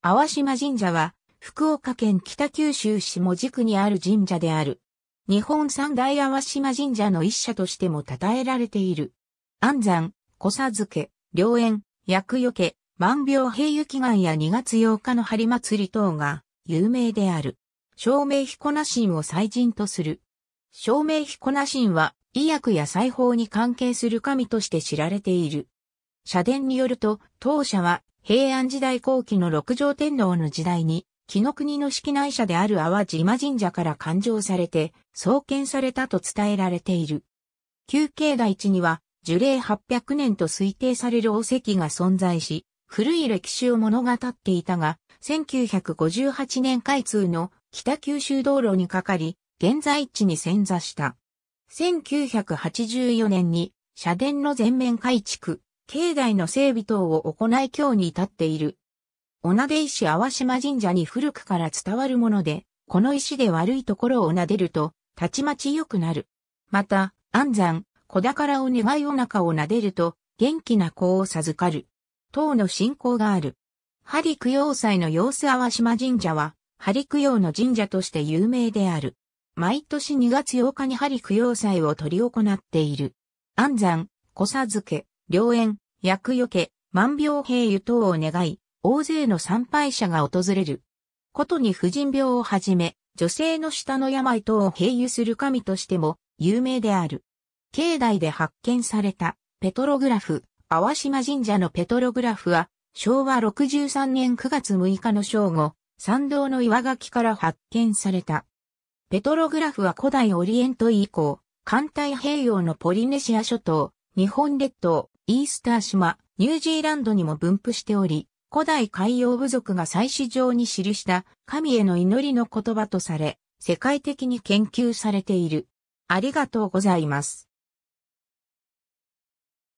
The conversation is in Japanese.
淡島神社は、福岡県北九州市門司区にある神社である。日本三大淡島神社の一社としても称えられている。安山、小佐漬、良縁、薬除け、万病平雪願や2月8日の春祭り等が有名である。照明彦那神を祭神とする。照明彦那神は医薬や裁縫に関係する神として知られている。社殿によると、当社は平安時代後期の六条天皇の時代に、木の国の式内社である淡路今神社から勘定されて、創建されたと伝えられている。旧境内地には、樹齢800年と推定される王石が存在し、古い歴史を物語っていたが、1958年開通の北九州道路にかかり、現在地に潜座した。1984年に社殿の全面改築、境内の整備等を行い今日に至っている。おなで石淡島神社に古くから伝わるもので、この石で悪いところを撫でると、たちまち良くなる。また、安山、小宝を願いお腹を撫でると、元気な子を授かる。等の信仰がある。針供養祭の様子淡島神社は、針供養の神社として有名である。毎年2月8日に針供養祭を取り行っている。安山、小佐漬け、良縁、厄除け、万病平油等を願い、大勢の参拝者が訪れる。ことに婦人病をはじめ、女性の下の病等を平油する神としても有名である。境内で発見されたペトログラフ、淡島神社のペトログラフは、昭和63年9月6日の正午、参道の岩垣から発見された。ペトログラフは古代オリエント以降、艦隊併用のポリネシア諸島、日本列島、イースター島、ニュージーランドにも分布しており、古代海洋部族が祭祀上に記した神への祈りの言葉とされ、世界的に研究されている。ありがとうございます。